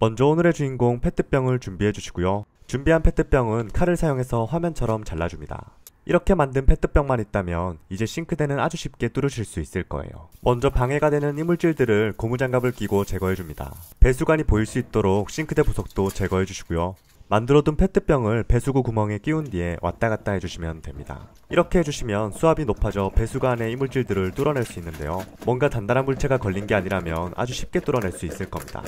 먼저 오늘의 주인공 페트병을 준비해 주시고요. 준비한 페트병은 칼을 사용해서 화면처럼 잘라줍니다. 이렇게 만든 페트병만 있다면 이제 싱크대는 아주 쉽게 뚫으실 수 있을 거예요. 먼저 방해가 되는 이물질들을 고무장갑을 끼고 제거해줍니다. 배수관이 보일 수 있도록 싱크대 부속도 제거해주시고요. 만들어둔 페트병을 배수구 구멍에 끼운 뒤에 왔다갔다 해주시면 됩니다. 이렇게 해주시면 수압이 높아져 배수관의 이물질들을 뚫어낼 수 있는데요. 뭔가 단단한 물체가 걸린 게 아니라면 아주 쉽게 뚫어낼 수 있을 겁니다.